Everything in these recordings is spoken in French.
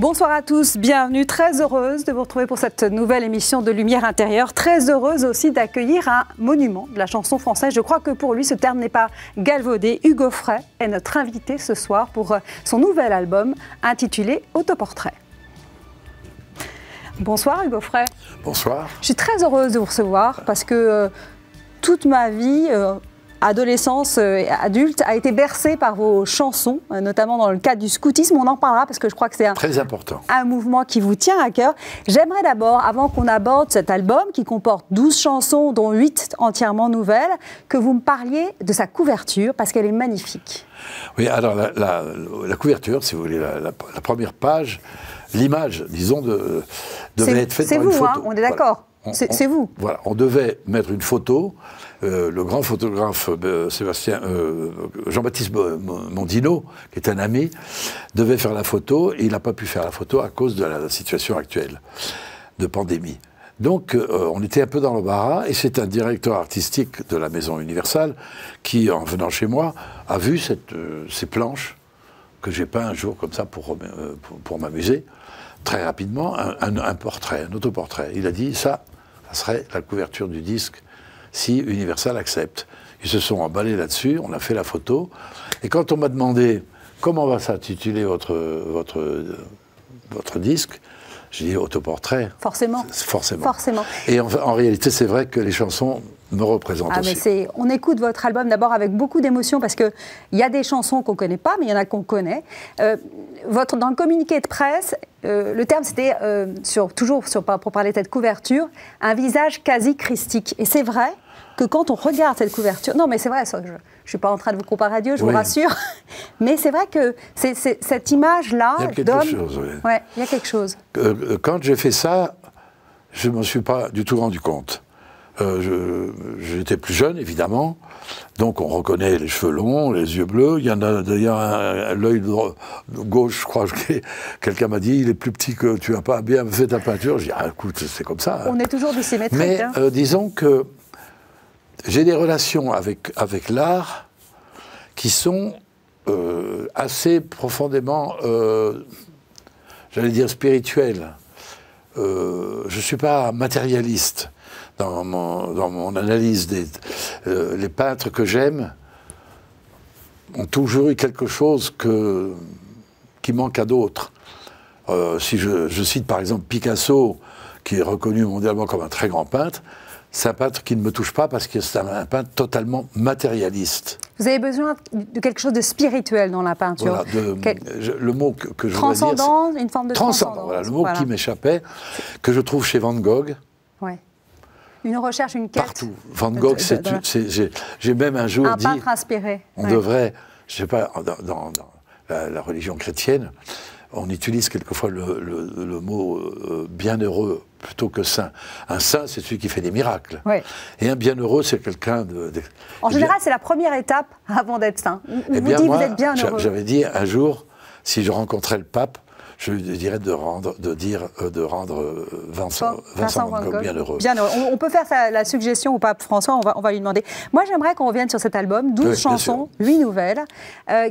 Bonsoir à tous, bienvenue. Très heureuse de vous retrouver pour cette nouvelle émission de Lumière intérieure. Très heureuse aussi d'accueillir un monument de la chanson française. Je crois que pour lui, ce terme n'est pas galvaudé. Hugo Frey est notre invité ce soir pour euh, son nouvel album intitulé Autoportrait. Bonsoir Hugo Frey. Bonsoir. Je suis très heureuse de vous recevoir parce que euh, toute ma vie, euh, adolescence, euh, adulte, a été bercée par vos chansons, euh, notamment dans le cadre du scoutisme. On en parlera parce que je crois que c'est un, Très important. un mouvement qui vous tient à cœur. J'aimerais d'abord, avant qu'on aborde cet album qui comporte 12 chansons, dont 8 entièrement nouvelles, que vous me parliez de sa couverture parce qu'elle est magnifique. Oui, alors la, couverture, si vous voulez, la, première page, l'image, disons, de, euh, être faite C'est vous, une hein, photo. Hein, on est d'accord. C'est vous. Voilà, on devait mettre une photo. Euh, le grand photographe euh, Sébastien euh, Jean-Baptiste Mondino, qui est un ami, devait faire la photo et il n'a pas pu faire la photo à cause de la situation actuelle de pandémie. Donc on était un peu dans le l'embarras et c'est un directeur artistique de la Maison Universale qui, en venant chez moi, a vu ces planches que j'ai peint un jour comme ça pour m'amuser très rapidement un, portrait, un autoportrait. Il a dit ça, ça serait la couverture du disque si Universal accepte. Ils se sont emballés là-dessus, on a fait la photo. Et quand on m'a demandé comment va s'intituler votre, votre, votre disque, j'ai dit autoportrait. Forcément. Forcément. Forcément. Et en réalité, c'est vrai que les chansons ah, on écoute votre album d'abord avec beaucoup d'émotion parce qu'il y a des chansons qu'on ne connaît pas, mais il y en a qu'on connaît. Euh, votre, dans le communiqué de presse, euh, le terme c'était, euh, sur, toujours sur, pour parler de cette couverture, un visage quasi christique. Et c'est vrai que quand on regarde cette couverture, non mais c'est vrai, ça, je ne suis pas en train de vous comparer à Dieu, je vous rassure, mais c'est vrai que cette image-là... Il il y a quelque chose. Quand j'ai fait ça, je ne m'en suis pas du tout rendu compte. Euh, j'étais plus jeune, évidemment. Donc on reconnaît les cheveux longs, les yeux bleus. Il y en a d'ailleurs l'œil gauche, je crois. Quelqu'un m'a dit, il est plus petit que tu n'as pas bien fait ta peinture. J'ai dit, ah, écoute, c'est comme ça. Hein. On est toujours de Mais hein. euh, disons que j'ai des relations avec, avec l'art qui sont euh, assez profondément, j'allais dire, spirituelles. je ne suis pas matérialiste dans mon, analyse des euh, les peintres que j'aime ont toujours eu quelque chose que, qui manque à d'autres. Euh, si je, cite par exemple Picasso, qui est reconnu mondialement comme un très grand peintre, c'est un peintre qui ne me touche pas parce que c'est un, peintre totalement matérialiste. Vous avez besoin de quelque chose de spirituel dans la peinture. Voilà, le mot que, je Transcendant, dire, une forme de transcendance. voilà, le mot qui m'échappait, que je trouve chez Van Gogh. Ouais une recherche, une quête. Partout. Van Gogh, j'ai même un jour un dit. On devrait, je sais pas, dans, la, religion chrétienne, on utilise quelquefois le, mot euh, bienheureux plutôt que saint. Un saint, c'est celui qui fait des miracles. Et un bienheureux, c'est quelqu'un de, En général, c'est la première étape avant d'être saint. vous, eh vous êtes bienheureux. J'avais dit un jour, si je rencontrais le pape, je dirais de rendre, de dire, euh, de rendre euh, Vincent, Vincent, Gogh, bien heureux. Bien On, peut faire la suggestion au pape François, on va, lui demander. Moi, j'aimerais qu'on revienne sur cet album, 12 chansons, 8 nouvelles. Euh,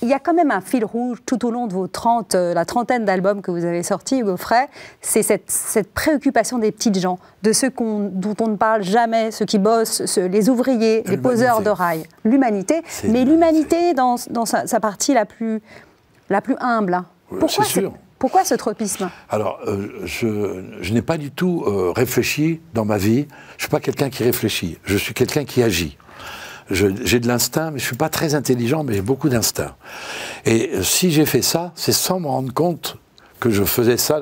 il y a quand même un fil rouge tout au long de vos 30, la trentaine d'albums que vous avez sortis, Frey, c'est cette, préoccupation des petites gens, de ceux dont on ne parle jamais, ceux qui bossent, les ouvriers, les poseurs de rails, l'humanité, mais l'humanité dans, sa, partie la plus, la plus humble. Hein. Euh, pourquoi, ce, pourquoi ce tropisme Alors, euh, je, n'ai pas du tout euh, réfléchi dans ma vie. Je ne suis pas quelqu'un qui réfléchit. Je suis quelqu'un qui agit. J'ai de l'instinct, mais je ne suis pas très intelligent, mais j'ai beaucoup d'instinct. Et si j'ai fait ça, c'est sans me rendre compte que je faisais ça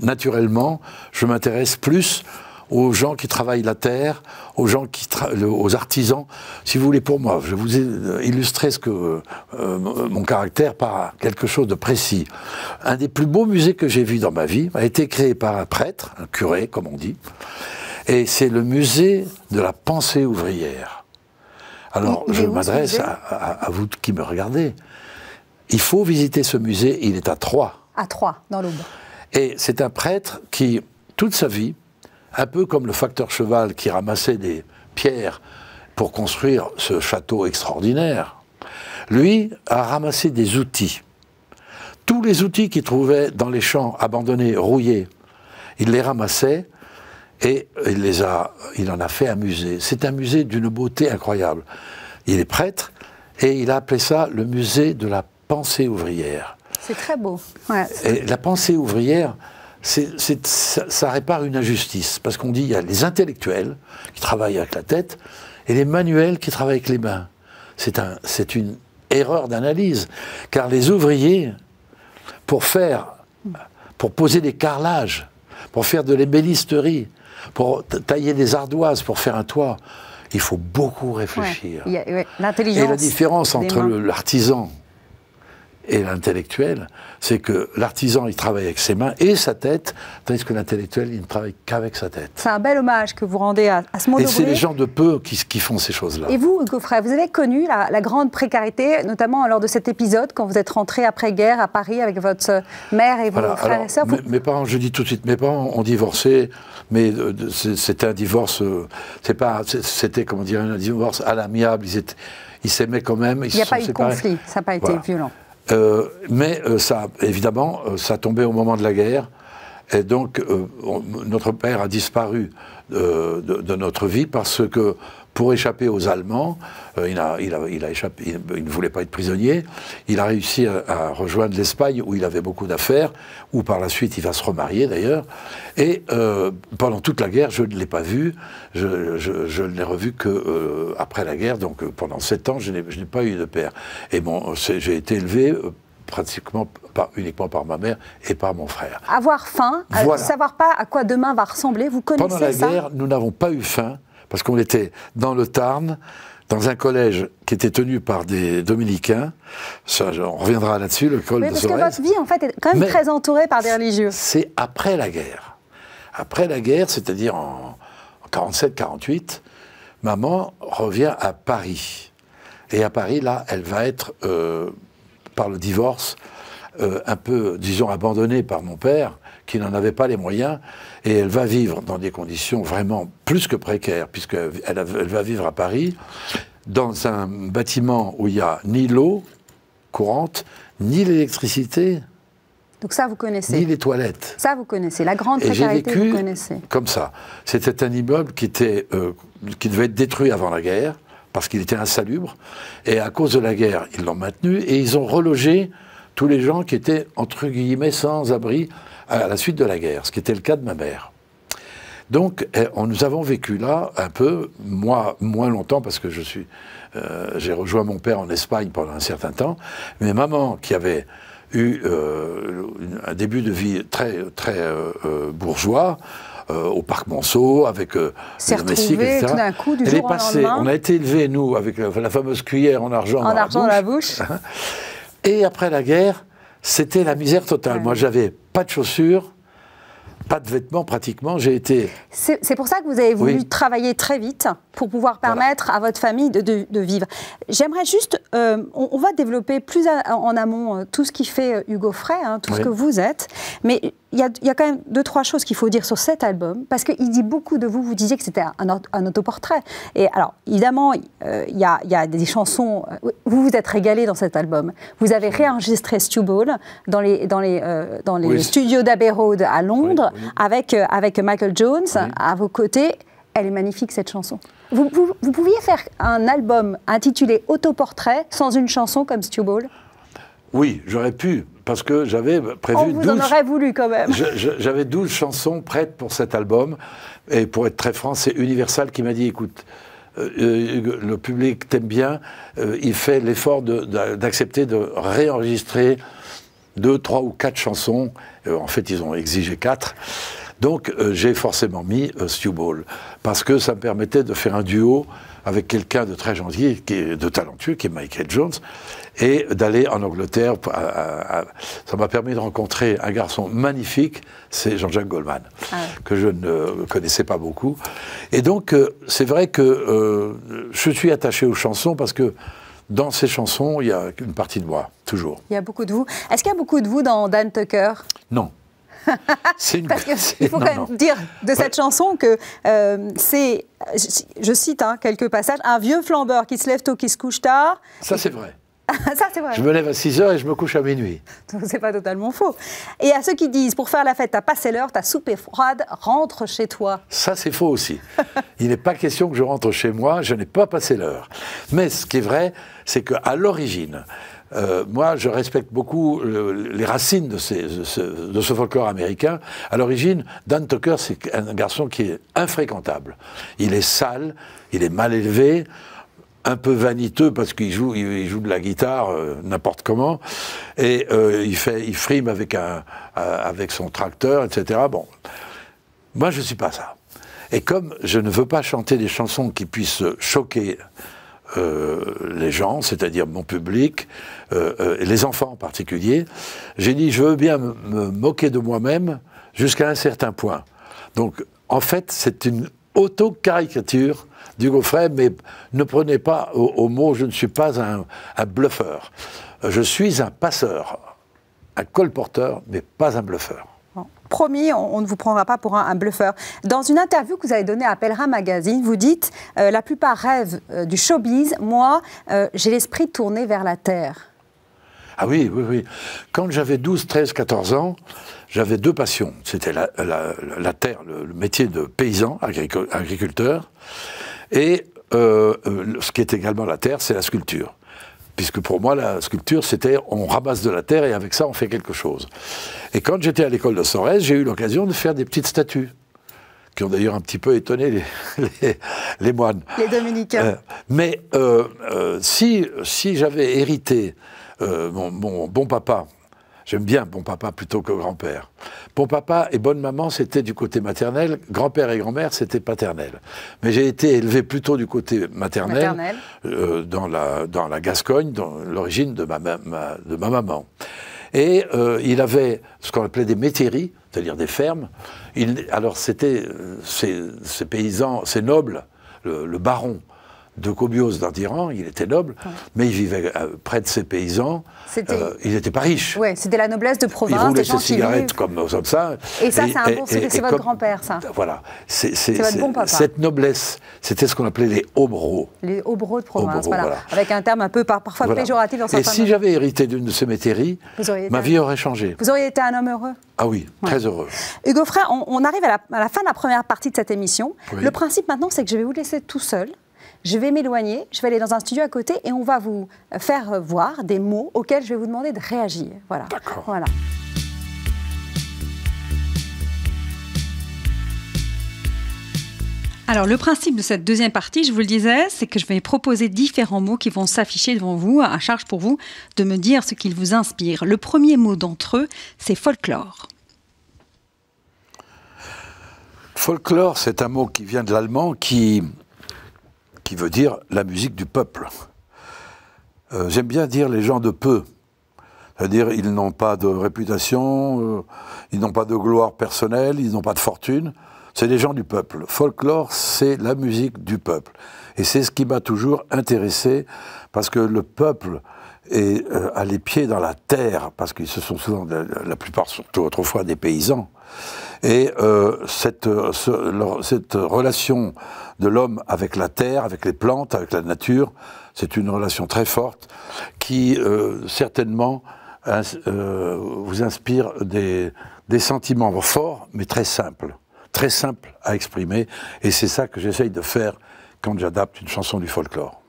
naturellement. Je m'intéresse plus aux gens qui travaillent la terre, aux gens qui aux artisans. Si vous voulez, pour moi, je vous euh, illustrer ce que euh, mon caractère par quelque chose de précis. Un des plus beaux musées que j'ai vu dans ma vie a été créé par un prêtre, un curé, comme on dit, et c'est le musée de la pensée ouvrière. Alors, je m'adresse à, à, vous qui me regardez. Il faut visiter ce musée. Il est à Troyes. À Troyes, dans l'Aube. Et c'est un prêtre qui, toute sa vie, un peu comme le facteur cheval qui ramassait des pierres pour construire ce château extraordinaire, lui a ramassé des outils. Tous les outils qu'il trouvait dans les champs abandonnés, rouillés, il les ramassait et il, les a, il en a fait un musée. C'est un musée d'une beauté incroyable. Il est prêtre et il a appelé ça le musée de la pensée ouvrière. C'est très beau. Et la pensée ouvrière, ça, répare une injustice. Parce qu'on dit, il y a les intellectuels qui travaillent avec la tête et les manuels qui travaillent avec les mains. C'est, une erreur d'analyse. Car les ouvriers, pour faire, pour poser des carrelages, pour faire de l'ébénisterie, pour tailler des ardoises, pour faire un toit, il faut beaucoup réfléchir. y a, et la différence entre l'artisan et l'intellectuel, c'est que l'artisan, il travaille avec ses mains et sa tête, tandis que l'intellectuel, il ne travaille qu'avec sa tête. C'est un bel hommage que vous rendez à, ce monde Et c'est les gens de peu qui, qui font ces choses-là. Et vous, Geoffrey, vous avez connu la, grande précarité, notamment lors de cet épisode, quand vous êtes rentré après-guerre à Paris avec votre mère et vos frères et sœurs. Mes parents, je dis tout de suite, mes parents ont divorcé, mais euh, c'était un divorce, euh, c'est pas, c'était, comment dire, un divorce à l'amiable, ils s'aimaient quand même. Ils il n'y a pas eu de conflit, ça n'a pas été violent. Euh, mais euh, ça, évidemment, euh, ça tombait au moment de la guerre. Et donc, notre père a disparu de, notre vie parce que pour échapper aux Allemands. Euh, il, a, il, a, il, a échappé, il, ne voulait pas être prisonnier. Il a réussi à, rejoindre l'Espagne où il avait beaucoup d'affaires, où par la suite il va se remarier d'ailleurs. Et euh, pendant toute la guerre, je ne l'ai pas vu. Je, je, je ne l'ai revu que euh, après la guerre. Donc euh, pendant sept ans, je n'ai pas eu de père. Et bon, j'ai été élevé pratiquement pas uniquement par ma mère et par mon frère. Avoir faim, ne savoir pas à quoi demain va ressembler, vous connaissez ça Pendant la guerre, nous n'avons pas eu faim. Parce qu'on était dans le Tarn, dans un collège qui était tenu par des dominicains. Ça, on reviendra là-dessus, le col parce que votre vie, en fait, est quand même très entourée par des religieux. C'est après la guerre. Après la guerre, c'est-à-dire en, en 47-48, maman revient à Paris. Et à Paris, là, elle va être, euh, par le divorce, euh, un peu, disons, abandonnée par mon père, qui n'en avait pas les moyens, et elle va vivre dans des conditions vraiment plus que précaires, puisqu'elle elle va vivre à Paris, dans un bâtiment où il n'y a ni l'eau courante, ni l'électricité. Donc ça, vous connaissez. Ni les toilettes. Ça, vous connaissez. La grande précarité, vous connaissez. Comme ça. C'était un immeuble qui, était, euh, qui devait être détruit avant la guerre, parce qu'il était insalubre. Et à cause de la guerre, ils l'ont maintenu, et ils ont relogé tous les gens qui étaient, entre guillemets, sans abri à la suite de la guerre, ce qui était le cas de ma mère. Donc, eh, nous avons vécu là un peu, moi, moins longtemps, parce que je suis, euh, j'ai rejoint mon père en Espagne pendant un certain temps, mais maman, qui avait eu euh, un début de vie très, très euh, bourgeois, au parc Monceau, avec euh, le Mexique, etc. Tout coup, on a été élevés, nous, avec la, fameuse cuillère en argent en argent la Dans la bouche. Et après la guerre, c'était la misère totale. Ah Moi, j'avais pas de chaussures, pas de vêtements pratiquement. J'ai été. C'est pour ça que vous avez voulu travailler très vite pour pouvoir permettre à votre famille de, vivre. J'aimerais juste, euh, on, va développer plus en amont euh, tout ce qui fait euh, Hugo Frey, hein, tout ce que vous êtes, mais il y, a, quand même deux, trois choses qu'il faut dire sur cet album, parce qu'il dit beaucoup de vous. Vous disiez que c'était un, autoportrait. Et alors, évidemment, il euh, y, a, des chansons. Euh, vous vous êtes régalé dans cet album. Vous avez réenregistré Stu Ball dans les, dans les, euh, dans les studios d'Abbey Road à Londres, Avec, avec Michael Jones à vos côtés. Elle est magnifique, cette chanson. Vous, pouviez faire un album intitulé Autoportrait sans une chanson comme Stu Ball Oui, j'aurais pu, parce que j'avais prévu. 12, voulu quand même. J'avais 12 chansons prêtes pour cet album. Et pour être très franc, c'est Universal qui m'a dit écoute, euh, le public t'aime bien, euh, il fait l'effort d'accepter de, réenregistrer deux, trois ou quatre chansons. Euh, en fait, ils ont exigé quatre. Donc euh, j'ai forcément mis euh, Stu Ball, parce que ça me permettait de faire un duo avec quelqu'un de très gentil, de talentueux, qui est Michael Jones, et d'aller en Angleterre. ça m'a permis de rencontrer un garçon magnifique, c'est Jean-Jacques Goldman, ah que je ne connaissais pas beaucoup. Et donc, euh, c'est vrai que je suis attaché aux chansons parce que dans ces chansons, il y a une partie de moi, toujours. Il y a beaucoup de vous. Est-ce qu'il y a beaucoup de vous dans Dan Tucker Non c'est une... Il faut quand même dire de cette chanson que euh, c'est, je, cite hein, quelques passages, un vieux flambeur qui se lève tôt, qui se couche tard. Ça, c'est vrai. Ça, c'est vrai. Je me lève à 6 heures et je me couche à minuit. C'est pas totalement faux. Et à ceux qui disent, pour faire la fête, t'as passé l'heure, soupe est froide, rentre chez toi. Ça, c'est faux aussi. Il n'est pas question que je rentre chez moi, je n'ai pas passé l'heure. Mais ce qui est vrai, c'est qu'à l'origine, euh, moi, je respecte beaucoup les racines de, de, ce, folklore américain. À l'origine, Dan Tucker, c'est un garçon qui est infréquentable. Il est sale, il est mal élevé, un peu vaniteux parce qu'il joue, il, joue de la guitare euh, n'importe comment, et euh, il, fait, il frime avec, avec son tracteur, etc. Bon, moi, je ne suis pas ça. Et comme je ne veux pas chanter des chansons qui puissent choquer euh, les gens, c'est-à-dire mon public, euh, euh, et les enfants en particulier, j'ai dit je veux bien me moquer de moi-même jusqu'à un certain point. Donc en fait c'est une auto-caricature du Gaufret, mais ne prenez pas au, mot je ne suis pas un, un bluffeur. Je suis un passeur, un colporteur, mais pas un bluffeur promis, on, ne vous prendra pas pour un, bluffeur. Dans une interview que vous avez donnée à Pellerin Magazine, vous dites euh, La plupart rêvent euh, du showbiz, moi, euh, j'ai l'esprit tourné vers la terre. Ah oui, oui, oui. Quand j'avais 12, 13, 14 ans, j'avais deux passions. C'était la, la, terre, le, métier de paysan, agriculteur, et ce qui est également la terre, c'est la sculpture puisque pour moi, la sculpture, c'était on ramasse de la terre et avec ça, on fait quelque chose. Et quand j'étais à l'école de Sorès, j'ai eu l'occasion de faire des petites statues qui ont d'ailleurs un petit peu étonné les, les, moines. Les dominicains. Euh, mais euh, euh, si, si j'avais hérité mon, mon, bon papa J'aime bien bon papa plutôt que grand-père. Bon papa et bonne maman, c'était du côté maternel. Grand-père et grand-mère, c'était paternel. Mais j'ai été élevé plutôt du côté maternel, euh, dans, la, dans la Gascogne, dans l'origine de ma, de ma maman. Et euh, il avait ce qu'on appelait des métairies, c'est-à-dire des fermes. alors c'était euh, ces, paysans, ces nobles, le baron, de Kobios tyran, il était noble, mais il vivait euh, près de ses paysans. Euh, il n'était pas riche. Oui, c'était la noblesse de province. Il roulait ses cigarettes euh, comme, ça. Et ça, c'est bon, c'est votre grand-père, ça. Voilà. C'est votre Cette noblesse, c'était ce qu'on appelait les hobereaux. Les hobereaux de province, voilà. Avec un terme un peu parfois péjoratif dans certains Et si j'avais hérité d'une de ces métairies, ma vie aurait changé. Vous auriez été un homme heureux Ah oui, très heureux. Hugo Frère, on, arrive à la, fin de la première partie de cette émission. Le principe maintenant, c'est que je vais vous laisser tout seul je vais m'éloigner, je vais aller dans un studio à côté et on va vous faire voir des mots auxquels je vais vous demander de réagir. Voilà. Voilà. Alors, le principe de cette deuxième partie, je vous le disais, c'est que je vais proposer différents mots qui vont s'afficher devant vous, à charge pour vous de me dire ce qu'ils vous inspirent. Le premier mot d'entre eux, c'est folklore. Folklore, c'est un mot qui vient de l'allemand qui qui veut dire la musique du peuple. Euh, j'aime bien dire les gens de peu, c'est-à-dire ils n'ont pas de réputation, euh, ils n'ont pas de gloire personnelle, ils n'ont pas de fortune, c'est les gens du peuple. Folklore, c'est la musique du peuple. Et c'est ce qui m'a toujours intéressé, parce que le peuple, et euh, à les pieds dans la terre, parce qu'ils se sont souvent, la, plupart, surtout autrefois, des paysans. Et euh, cette, cette relation de l'homme avec la terre, avec les plantes, avec la nature, c'est une relation très forte qui, euh, certainement, vous inspire des, des sentiments forts, mais très simples. Très simples à exprimer. Et c'est ça que j'essaye de faire quand j'adapte une chanson du folklore.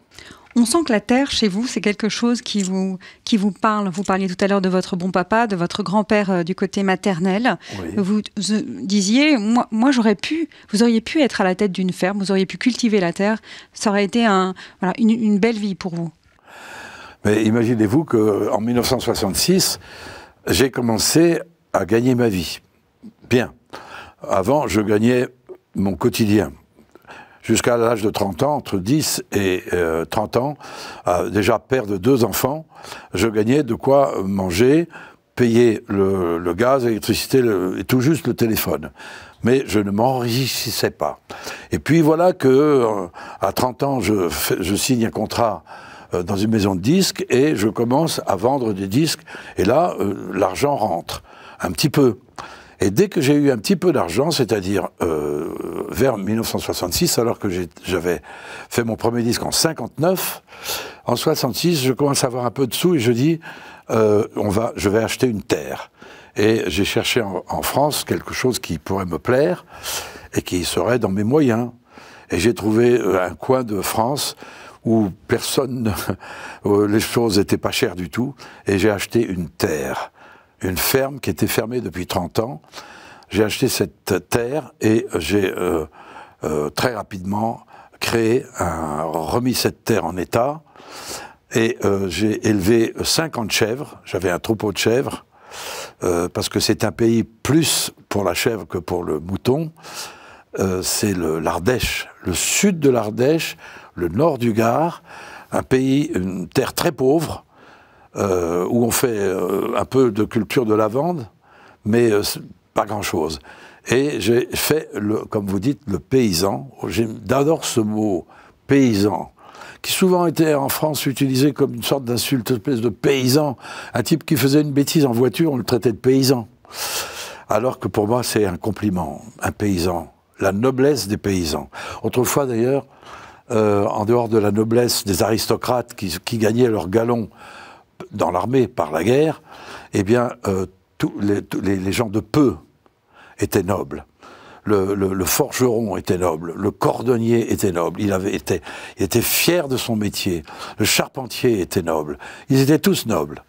On sent que la terre, chez vous, c'est quelque chose qui vous, qui vous parle. Vous parliez tout à l'heure de votre bon papa, de votre grand-père euh, du côté maternel. Vous, euh, disiez, moi, j'aurais pu, vous auriez pu être à la tête d'une ferme, vous auriez pu cultiver la terre. Ça aurait été une, une belle vie pour vous. Mais imaginez-vous qu'en 1966, j'ai commencé à gagner ma vie. Bien. Avant, je gagnais mon quotidien jusqu'à l'âge de 30 ans, entre 10 et 30 euh, ans, euh, déjà père de deux enfants, je gagnais de quoi manger, payer le, gaz, l'électricité et tout juste le téléphone. Mais je ne m'enrichissais pas. Et puis voilà que euh, à 30 ans, je signe un contrat dans une maison de disques et je commence à vendre des disques. Et là, l'argent rentre un petit peu et dès que j'ai eu un petit peu d'argent, c'est-à-dire euh, vers 1966, alors que j'avais fait mon premier disque en 59, en 66, je commence à avoir un peu de sous et je dis, euh, on va, je vais acheter une terre. Et j'ai cherché en, France quelque chose qui pourrait me plaire et qui serait dans mes moyens. Et j'ai trouvé euh, un coin de France où personne, où les choses n'étaient pas chères du tout, et j'ai acheté une terre une ferme qui était fermée depuis 30 ans. J'ai acheté cette terre et j'ai euh, euh, très rapidement créé, remis cette terre en état. Et euh, j'ai élevé 50 chèvres, j'avais un troupeau de chèvres, parce que c'est un pays plus pour la chèvre que pour le mouton. c'est l'Ardèche, le sud de l'Ardèche, le nord du Gard, un pays, une terre très pauvre, euh, où on fait euh, un peu de culture de lavande, mais euh, pas grand-chose. Et j'ai fait, le, comme vous dites, le paysan. J'adore ce mot, paysan, qui souvent était en France utilisé comme une sorte d'insulte, espèce de paysan. Un type qui faisait une bêtise en voiture, on le traitait de paysan. Alors que pour moi, c'est un compliment, un paysan, la noblesse des paysans. Autrefois, d'ailleurs, en dehors de la noblesse des aristocrates qui, qui gagnaient leur galon dans l'armée par la guerre, eh bien, euh, tous, les, gens de peu étaient nobles. Le, forgeron était noble, le cordonnier était noble, il, avait été, était fier de son métier, le charpentier était noble, ils étaient tous nobles.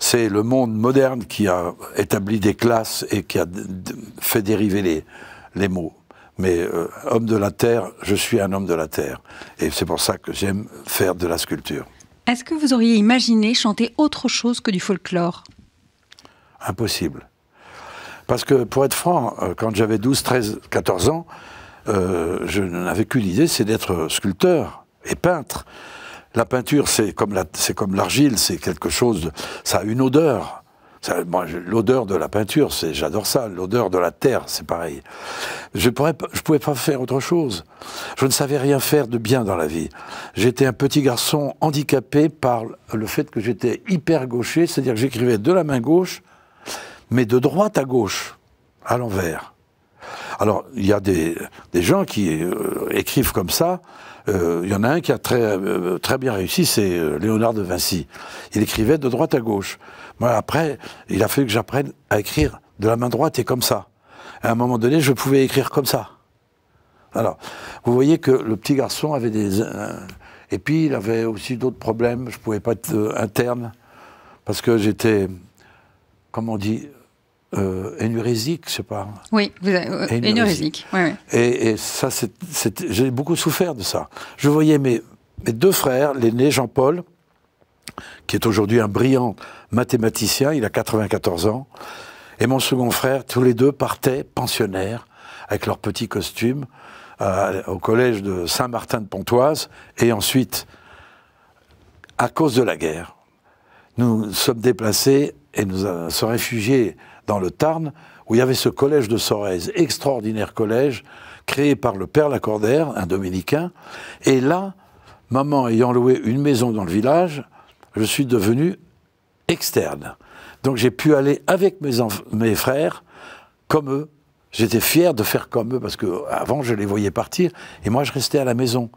C'est le monde moderne qui a établi des classes et qui a fait dériver les, mots mais euh, homme de la terre, je suis un homme de la terre. Et c'est pour ça que j'aime faire de la sculpture. Est-ce que vous auriez imaginé chanter autre chose que du folklore Impossible. Parce que, pour être franc, euh, quand j'avais 12, 13, 14 ans, euh, je n'avais qu'une idée, c'est d'être sculpteur et peintre. La peinture, c'est comme l'argile, c'est quelque chose, ça a une odeur, L'odeur de la peinture, c'est j'adore ça. L'odeur de la terre, c'est pareil. Je ne pouvais pas faire autre chose. Je ne savais rien faire de bien dans la vie. J'étais un petit garçon handicapé par le fait que j'étais hyper gaucher, c'est-à-dire que j'écrivais de la main gauche, mais de droite à gauche, à l'envers. Alors, il y a des, gens qui euh, écrivent comme ça. Euh, il y en a un qui a très euh, bien réussi, c'est Léonard de Vinci. Il écrivait de droite à gauche après, il a fallu que j'apprenne à écrire de la main droite et comme ça. À un moment donné, je pouvais écrire comme ça. Alors, vous voyez que le petit garçon avait des... Euh, et puis, il avait aussi d'autres problèmes. Je ne pouvais pas être euh, interne parce que j'étais, comment on dit, euh, énurésique, je sais pas. Oui, vous euh, énurésique. Et, ça, j'ai beaucoup souffert de ça. Je voyais mes deux frères, l'aîné Jean-Paul, qui est aujourd'hui un brillant mathématicien, il a 94 ans. Et mon second frère, tous les deux partaient pensionnaires avec leurs petits costumes euh, au collège de Saint-Martin-de-Pontoise et ensuite, à cause de la guerre, nous sommes déplacés et nous sommes réfugiés dans le Tarn où il y avait ce collège de Sorèze, extraordinaire collège créé par le père Lacordaire, un dominicain. Et là, maman ayant loué une maison dans le village, je suis devenu externe. Donc j'ai pu aller avec mes, mes frères, comme eux. J'étais fier de faire comme eux parce que avant je les voyais partir et moi je restais à la maison.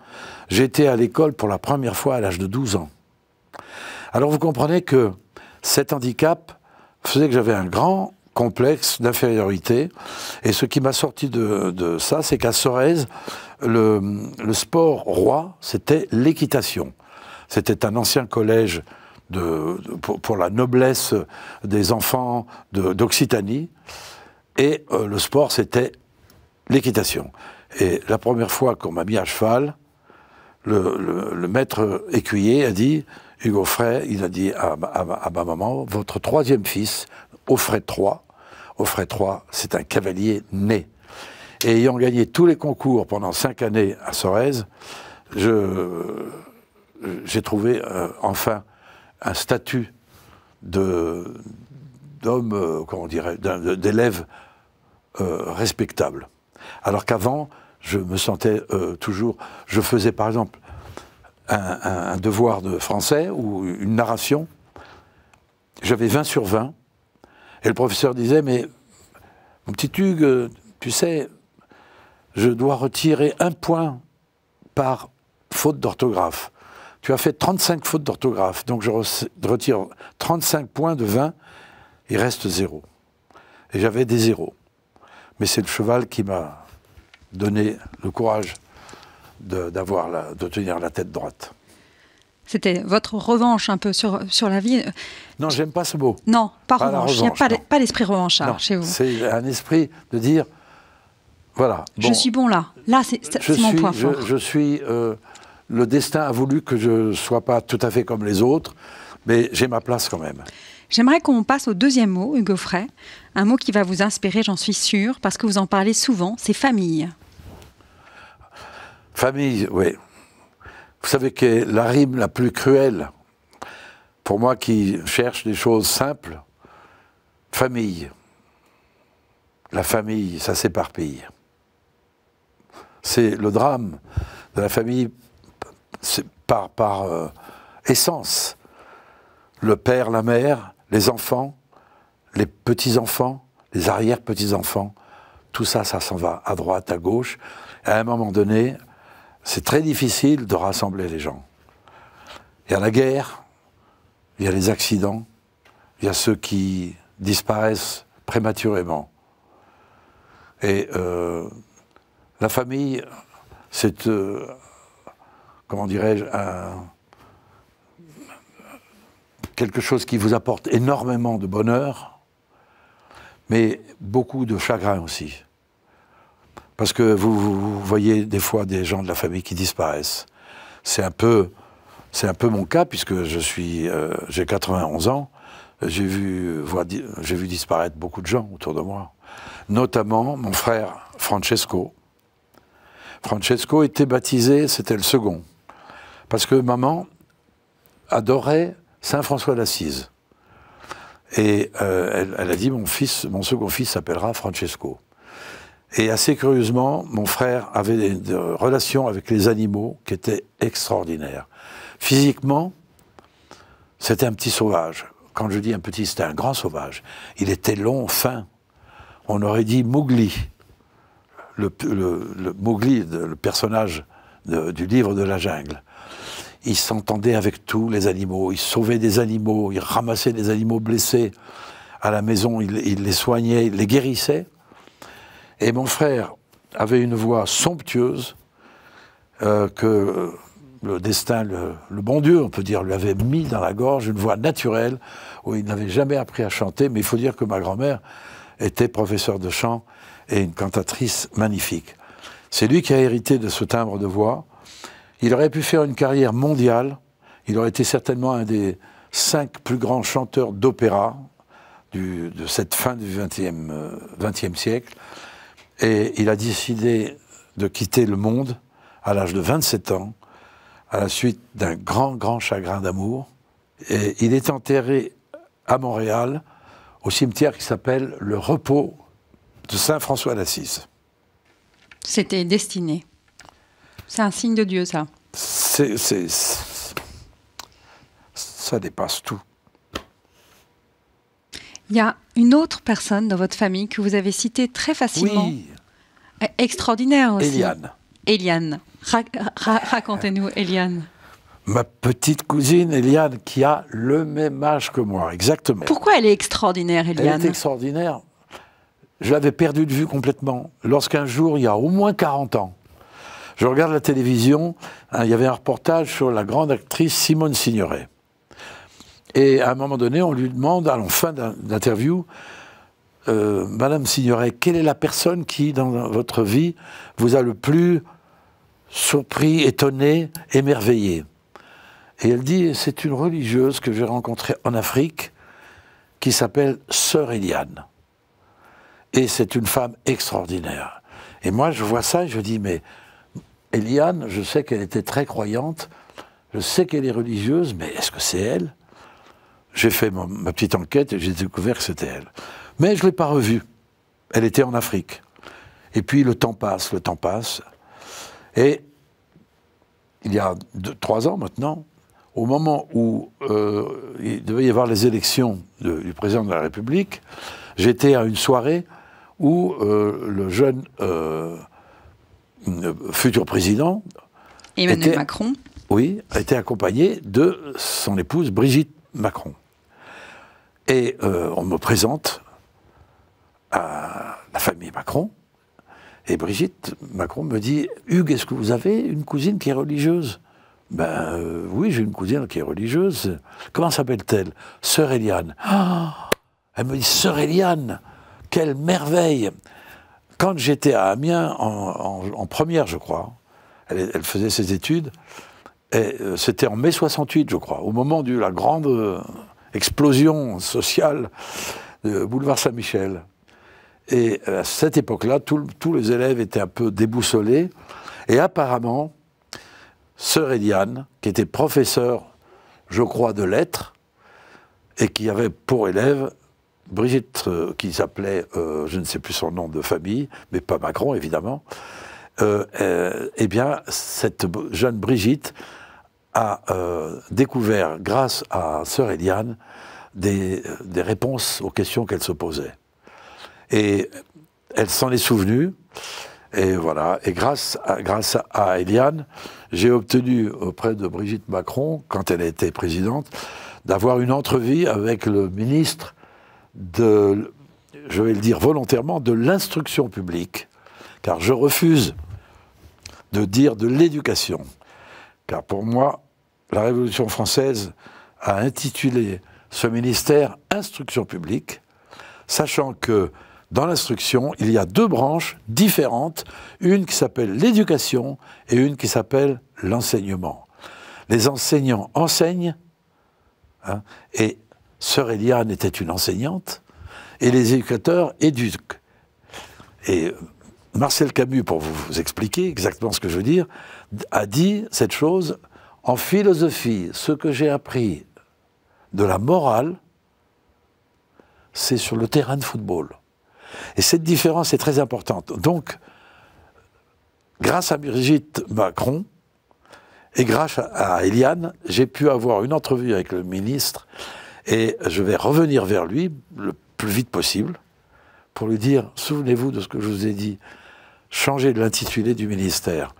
J'étais à l'école pour la première fois à l'âge de 12 ans. Alors vous comprenez que cet handicap faisait que j'avais un grand complexe d'infériorité. Et ce qui m'a sorti de, ça, c'est qu'à Sorez, le, le sport roi, c'était l'équitation. C'était un ancien collège pour, la noblesse des enfants d'Occitanie. et euh, le sport, c'était l'équitation. Et la première fois qu'on m'a mis à cheval, le, maître écuyer a dit, Hugo Frey, il a dit à, ma maman, votre troisième fils, Offray III, Offray III, c'est un cavalier né. Et ayant gagné tous les concours pendant cinq années à Sorèze, j'ai trouvé euh, enfin un statut d'homme, euh, comment on dirait, d'élève euh, respectable. Alors qu'avant, je me sentais euh, toujours, je faisais par exemple un, un, devoir de français ou une narration, j'avais 20 sur 20, et le professeur disait, mais mon petit Hugues, tu sais, je dois retirer un point par faute d'orthographe tu as fait 35 fautes d'orthographe, donc je retire 35 points de 20, il reste zéro. Et j'avais des zéros. Mais c'est le cheval qui m'a donné le courage de, de tenir la tête droite. C'était votre revanche un peu sur, sur la vie. Non, j'aime pas ce mot. Non, pas, revanche. Il n'y a pas l'esprit revanche hein, chez vous. C'est un esprit de dire, voilà. je suis bon là. Là, c'est mon point fort. Je, suis euh, le destin a voulu que je ne sois pas tout à fait comme les autres, mais j'ai ma place quand même. J'aimerais qu'on passe au deuxième mot, Hugo Frey, un mot qui va vous inspirer, j'en suis sûr, parce que vous en parlez souvent, c'est famille. Famille, oui. Vous savez que la rime la plus cruelle, pour moi qui cherche des choses simples, famille. La famille, ça s'éparpille. C'est le drame de la famille par, par euh, essence, le père, la mère, les enfants, les petits-enfants, les arrière-petits-enfants, tout ça, ça s'en va à droite, à gauche. À un moment donné, c'est très difficile de rassembler les gens. Il y a la guerre, il y a les accidents, il y a ceux qui disparaissent prématurément. Et euh, la famille, c'est euh, comment dirais-je, quelque chose qui vous apporte énormément de bonheur, mais beaucoup de chagrin aussi. Parce que vous, voyez des fois des gens de la famille qui disparaissent. C'est un peu, c'est un peu mon cas puisque je suis, euh, j'ai 91 ans. J'ai vu, j'ai vu disparaître beaucoup de gens autour de moi, notamment mon frère Francesco. Francesco était baptisé, c'était le second. Parce que maman adorait Saint François d'Assise. Et euh, elle, a dit mon fils, mon second fils s'appellera Francesco. Et assez curieusement, mon frère avait des relations avec les animaux qui étaient extraordinaire. Physiquement, c'était un petit sauvage. Quand je dis un petit, c'était un grand sauvage. Il était long, fin. On aurait dit Mowgli. Le, Mowgli, le personnage du livre de la jungle il s'entendait avec tous les animaux, il sauvait des animaux, il ramassait des animaux blessés à la maison, il, les soignait, il les guérissait. Et mon frère avait une voix somptueuse euh, que le destin, le, le, bon Dieu, on peut dire, lui avait mis dans la gorge, une voix naturelle où il n'avait jamais appris à chanter, mais il faut dire que ma grand-mère était professeure de chant et une cantatrice magnifique. C'est lui qui a hérité de ce timbre de voix, il aurait pu faire une carrière mondiale. Il aurait été certainement un des cinq plus grands chanteurs d'opéra de cette fin du XXe euh, siècle. Et il a décidé de quitter le monde à l'âge de 27 ans, à la suite d'un grand, grand chagrin d'amour. Et il est enterré à Montréal, au cimetière qui s'appelle le Repos de Saint-François d'Assise. C'était destiné. C'est un signe de Dieu, ça. ça dépasse tout. Il y a une autre personne dans votre famille que vous avez citée très facilement. Oui. Euh, extraordinaire aussi. Eliane. Eliane. Racontez-nous, Eliane. Ma petite cousine Eliane, qui a le même âge que moi, exactement. Pourquoi elle est extraordinaire, Eliane Elle est extraordinaire. Je l'avais perdue de vue complètement. Lorsqu'un jour, il y a au moins 40 ans, je regarde la télévision, hein, il y avait un reportage sur la grande actrice Simone Signoret. Et à un moment donné, on lui demande, à la fin d'interview, euh, Madame Signoret, quelle est la personne qui, dans votre vie, vous a le plus surpris, étonné, émerveillé Et elle dit, c'est une religieuse que j'ai rencontrée en Afrique qui s'appelle Sœur Eliane. Et c'est une femme extraordinaire. Et moi, je vois ça et je dis, mais Eliane, je sais qu'elle était très croyante, je sais qu'elle est religieuse, mais est-ce que c'est elle J'ai fait ma, petite enquête et j'ai découvert que c'était elle. Mais je ne l'ai pas revue. Elle était en Afrique. Et puis le temps passe, le temps passe. Et il y a trois ans maintenant, au moment où euh, il devait y avoir les élections du président de la République, j'étais à une soirée où euh, le jeune euh, futur président. Emmanuel Macron Oui, a été accompagné de son épouse Brigitte Macron. Et euh, on me présente à la famille Macron. Et Brigitte Macron me dit Hugues, est-ce que vous avez une cousine qui est religieuse Ben euh, oui, j'ai une cousine qui est religieuse. Comment s'appelle-t-elle Sœur Eliane. Ah elle me dit Sœur Eliane, quelle merveille quand j'étais à Amiens, en, première, je crois, elle, faisait ses études, et euh, c'était en mai 68, je crois, au moment de la grande euh, explosion sociale de boulevard Saint-Michel. Et à cette époque-là, tous les élèves étaient un peu déboussolés. Et apparemment, Sœur Eliane, qui était professeur, je crois, de lettres, et qui avait pour élève Brigitte, euh, qui s'appelait, euh, je ne sais plus son nom de famille, mais pas Macron évidemment, euh, eh bien, cette jeune Brigitte a découvert, grâce à Sœur Eliane, des, des réponses aux questions qu'elle se posait. Et elle s'en est souvenue. Et voilà. Et grâce à, grâce à Eliane, j'ai obtenu auprès de Brigitte Macron, quand elle était présidente, d'avoir une entrevue avec le ministre de, je vais le dire volontairement, de l'instruction publique, car je refuse de dire de l'éducation, car pour moi, la Révolution française a intitulé ce ministère Instruction publique, sachant que dans l'instruction, il y a deux branches différentes, une qui s'appelle l'éducation et une qui s'appelle l'enseignement. Les enseignants enseignent hein, et Sœur Eliane était une enseignante, et les éducateurs éduquent. Et Marcel Camus, pour vous expliquer exactement ce que je veux dire, a dit cette chose en philosophie, ce que j'ai appris de la morale, c'est sur le terrain de football. Et cette différence est très importante. Donc, grâce à Brigitte Macron et grâce à Eliane, j'ai pu avoir une entrevue avec le ministre et je vais revenir vers lui le plus vite possible pour lui dire, souvenez-vous de ce que je vous ai dit, changez de l'intitulé du ministère,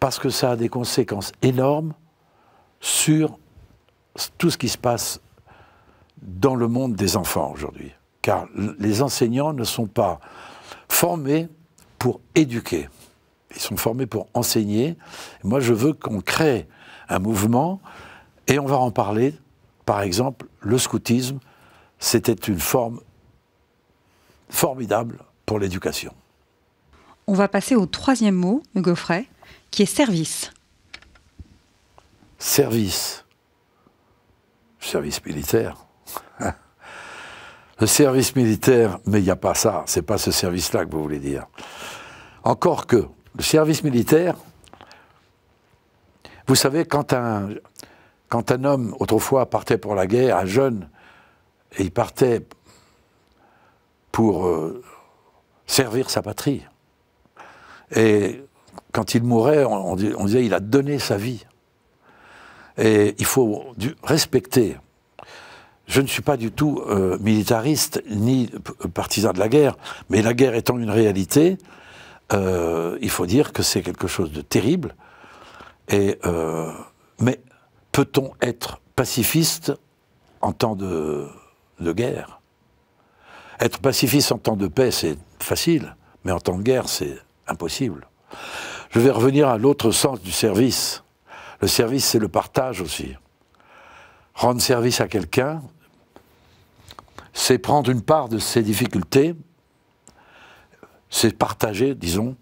parce que ça a des conséquences énormes sur tout ce qui se passe dans le monde des enfants aujourd'hui. Car les enseignants ne sont pas formés pour éduquer. Ils sont formés pour enseigner. Moi, je veux qu'on crée un mouvement, et on va en parler par exemple, le scoutisme, c'était une forme formidable pour l'éducation. On va passer au troisième mot, Hugo qui est service. Service. Service militaire. le service militaire, mais il n'y a pas ça, c'est pas ce service-là que vous voulez dire. Encore que, le service militaire, vous savez, quand un, quand un homme, autrefois, partait pour la guerre, un jeune, et il partait pour euh, servir sa patrie, et quand il mourait, on, disait il a donné sa vie. Et il faut respecter. Je ne suis pas du tout euh, militariste ni partisan de la guerre, mais la guerre étant une réalité, euh, il faut dire que c'est quelque chose de terrible. Et, mais Peut-on être pacifiste en temps de, guerre Être pacifiste en temps de paix, c'est facile, mais en temps de guerre, c'est impossible. Je vais revenir à l'autre sens du service. Le service, c'est le partage aussi. Rendre service à quelqu'un, c'est prendre une part de ses difficultés, c'est partager, disons.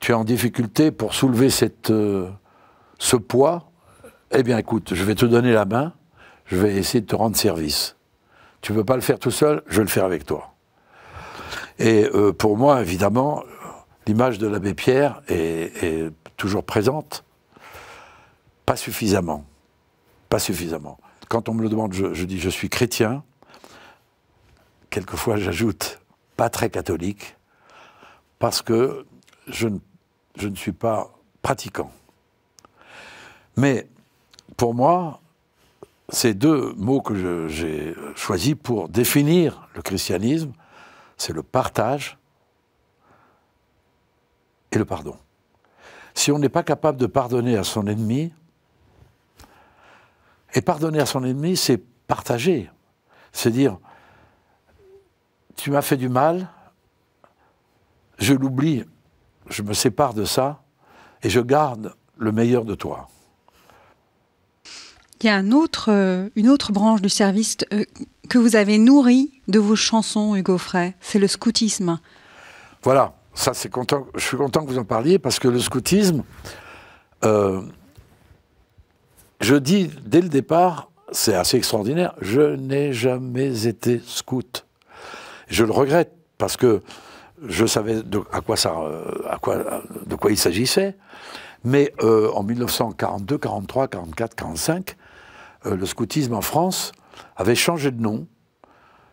Tu es en difficulté pour soulever cette, euh, ce poids, eh bien, écoute, je vais te donner la main, je vais essayer de te rendre service. Tu ne peux pas le faire tout seul, je vais le faire avec toi. Et euh, pour moi, évidemment, l'image de l'abbé Pierre est, toujours présente. Pas suffisamment. Pas suffisamment. Quand on me le demande, je, dis je suis chrétien. Quelquefois, j'ajoute pas très catholique, parce que je ne, je ne suis pas pratiquant. Mais pour moi, ces deux mots que j'ai choisis pour définir le christianisme, c'est le partage et le pardon. Si on n'est pas capable de pardonner à son ennemi, et pardonner à son ennemi, c'est partager. C'est dire, tu m'as fait du mal, je l'oublie, je me sépare de ça, et je garde le meilleur de toi il y a euh, une autre branche du service euh, que vous avez nourrie de vos chansons, Hugo Fray, c'est le scoutisme. Voilà, ça c'est content, je suis content que vous en parliez parce que le scoutisme, euh, je dis dès le départ, c'est assez extraordinaire, je n'ai jamais été scout. Je le regrette parce que je savais de, à quoi ça, à quoi, de quoi il s'agissait. Mais en 1942, 43, 44, 45, euh, le scoutisme en France avait changé de nom.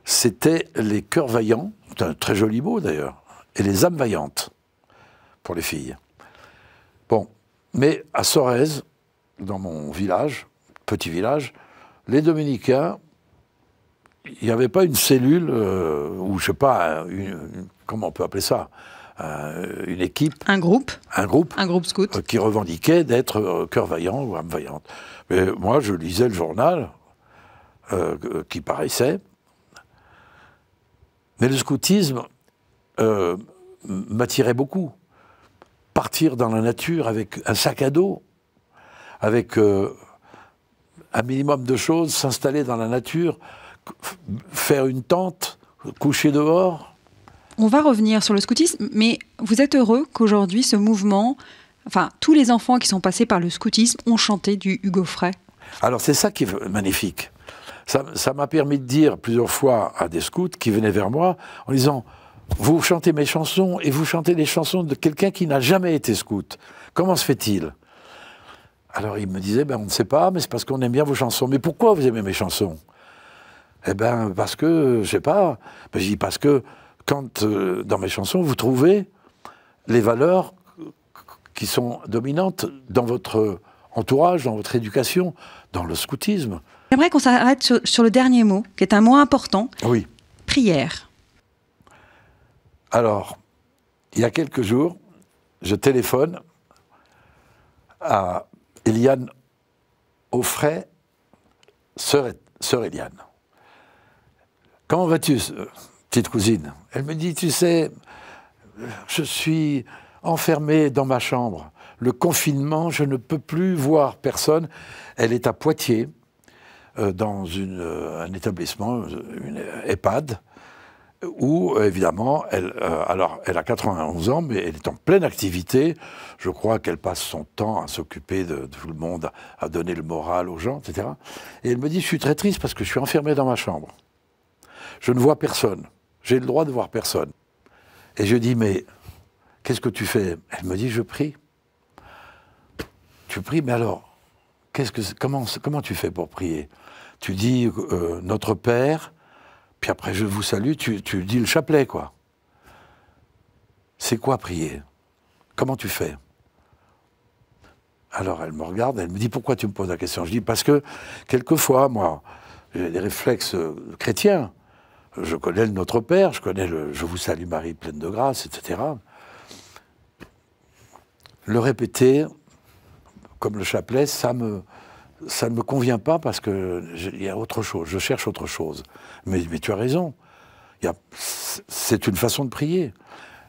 C'était les cœurs vaillants, c'est un très joli mot d'ailleurs, et les âmes vaillantes pour les filles. Bon, mais à Sorèze, dans mon village, petit village, les dominicains, il n'y avait pas une cellule, euh, ou je sais pas, comment on peut appeler ça une équipe. Un groupe. Un groupe. Un groupe scout. Euh, qui revendiquait d'être cœur vaillant ou âme vaillante moi, je lisais le journal euh, qui paraissait. Mais le scoutisme euh, m'attirait beaucoup. Partir dans la nature avec un sac à dos, avec euh, un minimum de choses, s'installer dans la nature, faire une tente, coucher dehors. On va revenir sur le scoutisme, mais vous êtes heureux qu'aujourd'hui ce mouvement enfin tous les enfants qui sont passés par le scoutisme ont chanté du Hugo Fray. Alors c'est ça qui est magnifique. Ça m'a permis de dire plusieurs fois à des scouts qui venaient vers moi en disant vous chantez mes chansons et vous chantez les chansons de quelqu'un qui n'a jamais été scout. Comment se fait-il Alors ils me disaient, ben, on ne sait pas, mais c'est parce qu'on aime bien vos chansons. Mais pourquoi vous aimez mes chansons Eh bien parce que, je sais pas, mais ben, je dis parce que quand euh, dans mes chansons vous trouvez les valeurs qui sont dominantes dans votre entourage, dans votre éducation, dans le scoutisme. J'aimerais qu'on s'arrête sur, le dernier mot, qui est un mot important. Oui. Prière. Alors, il y a quelques jours, je téléphone à Eliane Offray, sœur Eliane. Comment vas-tu, euh, petite cousine Elle me dit, tu sais, je suis enfermée dans ma chambre. Le confinement, je ne peux plus voir personne. Elle est à Poitiers, euh, dans une, euh, un établissement, euh, une EHPAD, où évidemment, elle, alors, elle a 91 ans, mais elle est en pleine activité. Je crois qu'elle passe son temps à s'occuper de, de, tout le monde, à donner le moral aux gens, etc. Et elle me dit, je suis très triste parce que je suis enfermée dans ma chambre. Je ne vois personne. J'ai le droit de voir personne. Et je dis, mais Qu'est-ce que tu fais Elle me dit Je prie. Tu pries, mais alors, quest que, comment, comment tu fais pour prier Tu dis euh, Notre Père, puis après je vous salue, tu, tu dis le chapelet, quoi. C'est quoi prier Comment tu fais alors elle me regarde, elle me dit pourquoi tu me poses la question Je dis parce que quelquefois, moi, j'ai des réflexes euh, chrétiens. Je connais le Notre Père, je connais le Je vous salue Marie pleine de grâce, etc le répéter, comme le chapelet, ça me, ça ne me convient pas parce qu'il y a autre chose, je cherche autre chose. Mais, tu as raison, c'est une façon de prier.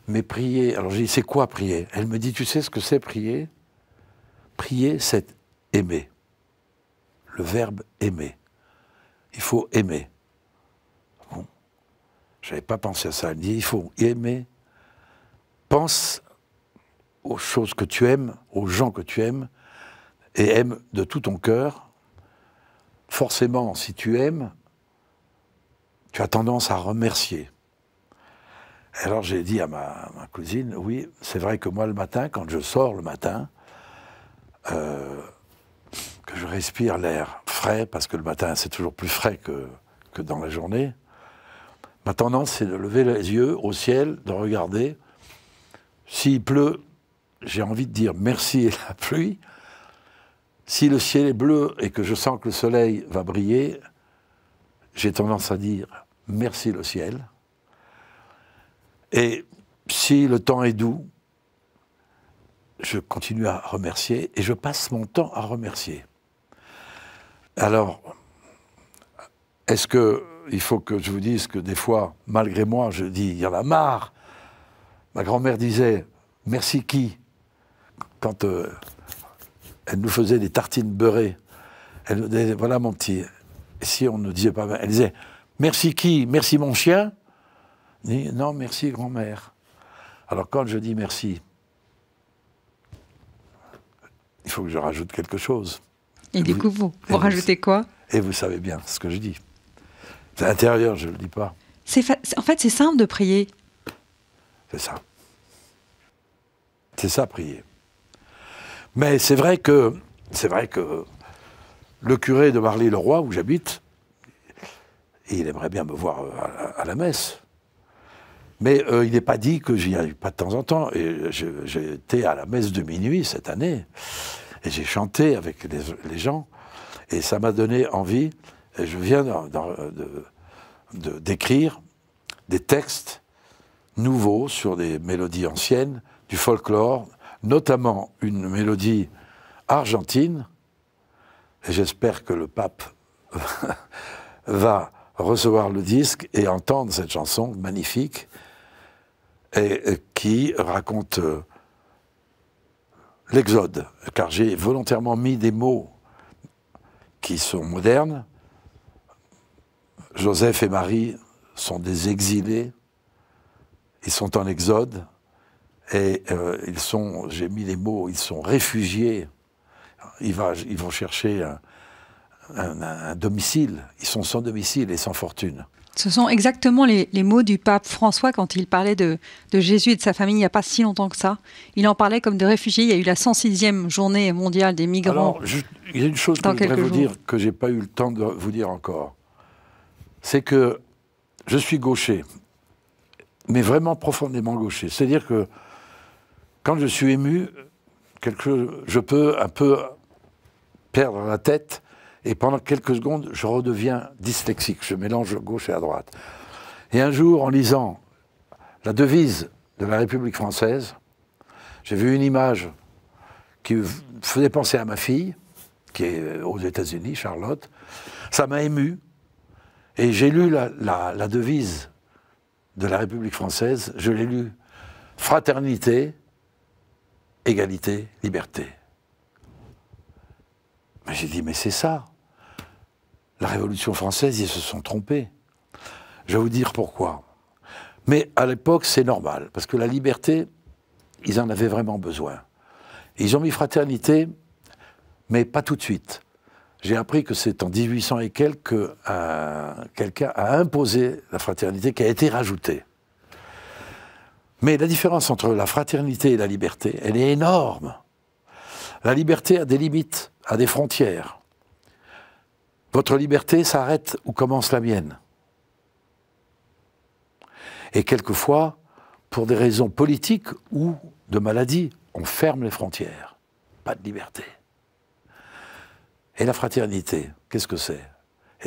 Mais prier, alors j'ai dit, c'est quoi prier Elle me dit, tu sais ce que c'est prier Prier, c'est aimer. Le verbe aimer. Il faut aimer. Bon. n'avais pas pensé à ça. Elle me dit, il faut aimer. Pense aux choses que tu aimes, aux gens que tu aimes, et aime de tout ton cœur, forcément, si tu aimes, tu as tendance à remercier. Alors j'ai dit à ma, cousine, oui, c'est vrai que moi le matin, quand je sors le matin, euh, que je respire l'air frais, parce que le matin c'est toujours plus frais que, que dans la journée, ma tendance c'est de lever les yeux au ciel, de regarder. S'il pleut, j'ai envie de dire merci la pluie. Si le ciel est bleu et que je sens que le soleil va briller, j'ai tendance à dire merci le ciel. Et si le temps est doux, je continue à remercier et je passe mon temps à remercier. Alors, est-ce qu'il faut que je vous dise que des fois, malgré moi, je dis il y en a marre. Ma grand-mère disait merci qui quand euh, elle nous faisait des tartines beurrées, elle nous disait Voilà mon petit. Si on ne disait pas, elle disait Merci qui Merci mon chien Non, merci grand-mère. Alors quand je dis merci, il faut que je rajoute quelque chose. Et, du coup, vous, vous rajoutez quoi Et vous savez bien ce que je dis. C'est intérieur, je ne le dis pas. En fait, c'est simple de prier. C'est ça. C'est ça, prier. Mais c'est vrai que c'est vrai que le curé de Marly-le-Roi, où j'habite, il aimerait bien me voir euh, à, la messe. Mais euh, il n'est pas dit que j'y arrive pas de temps en temps. Et j'ai été à la messe de minuit cette année. Et j'ai chanté avec les, gens. Et ça m'a donné envie. Et je viens d'écrire des textes nouveaux sur des mélodies anciennes, du folklore, notamment une mélodie argentine, et j'espère que le pape va recevoir le disque et entendre cette chanson magnifique, et, qui raconte euh, l'exode, car j'ai volontairement mis des mots qui sont modernes. Joseph et Marie sont des exilés, ils sont en exode, et euh, ils sont, j'ai mis les mots, ils sont réfugiés. Ils, ils vont chercher un, domicile. Ils sont sans domicile et sans fortune. Ce sont exactement les, mots du pape François quand il parlait de, de Jésus et de sa famille il n'y a pas si longtemps que ça. Il en parlait comme de réfugiés. Il y a eu la 106e journée mondiale des migrants. Alors, il y a une chose que je voudrais vous dire que j'ai pas eu le temps de vous dire encore. C'est que je suis gaucher, mais vraiment profondément gaucher. C'est-à-dire que quand je suis ému, je peux un peu perdre la tête et pendant quelques secondes, je redeviens dyslexique. Je mélange gauche et à droite. Et un jour, en lisant la devise de la République française, j'ai vu une image qui faisait penser à ma fille, qui est euh, aux États-Unis, Charlotte. Ça m'a ému. Et j'ai lu la, la devise de la République française, je l'ai lu Fraternité, égalité, liberté. Mais j'ai dit, mais c'est ça. La Révolution française, ils se sont trompés. Je vais vous dire pourquoi. Mais à l'époque, c'est normal, parce que la liberté, ils en avaient vraiment besoin. Ils ont mis fraternité, mais pas tout de suite. J'ai appris que c'est en 1800 et quelques que euh, quelqu'un a imposé la fraternité qui a été rajoutée. Mais la différence entre la fraternité et la liberté, elle est énorme. La liberté a des limites, a des frontières. Votre liberté s'arrête où commence la mienne. Et quelquefois, pour des raisons politiques ou de maladie, on ferme les frontières. Pas de liberté. Et la fraternité, qu'est-ce que c'est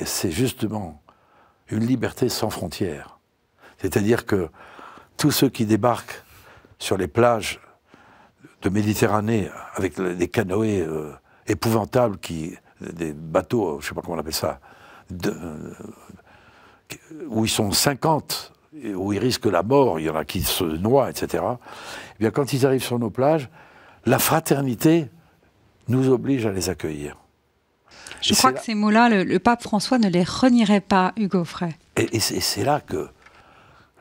C'est justement une liberté sans frontières. C'est-à-dire que tous ceux qui débarquent sur les plages de Méditerranée avec des canoës euh, épouvantables, qui, des bateaux, je ne sais pas comment on appelle ça, de, euh, où ils sont 50, où ils risquent la mort, il y en a qui se noient, etc. Et eh bien, quand ils arrivent sur nos plages, la fraternité nous oblige à les accueillir. Je crois que ces mots-là, le, pape François ne les renierait pas, Hugo Frey. et c'est là que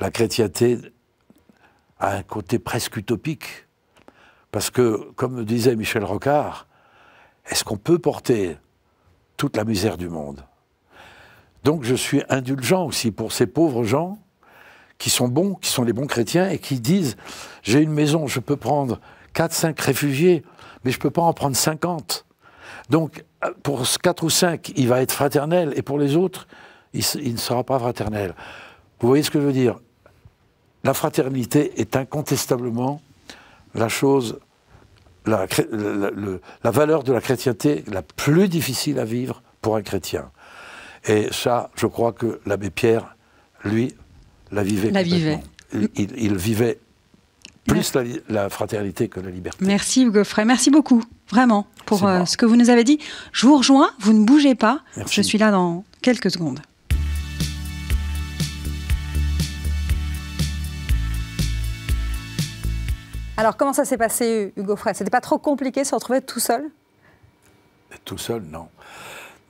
la chrétienté à un côté presque utopique. Parce que, comme disait Michel Rocard, est-ce qu'on peut porter toute la misère du monde Donc je suis indulgent aussi pour ces pauvres gens qui sont bons, qui sont les bons chrétiens et qui disent j'ai une maison, je peux prendre 4, 5 réfugiés, mais je ne peux pas en prendre 50. Donc pour 4 ou 5, il va être fraternel et pour les autres, il ne sera pas fraternel. Vous voyez ce que je veux dire la fraternité est incontestablement la chose, la, valeur de la chrétienté la plus difficile à vivre pour un chrétien. Et ça, je crois que l'abbé Pierre, lui, la vivait. vivait. Il, vivait plus la, fraternité que la liberté. Merci Geoffrey, merci beaucoup, vraiment, pour euh, ce que vous nous avez dit. Je vous rejoins, vous ne bougez pas, je suis là dans quelques secondes. Alors, comment ça s'est passé, Hugo Frey C'était pas trop compliqué de se retrouver tout seul Tout seul, non.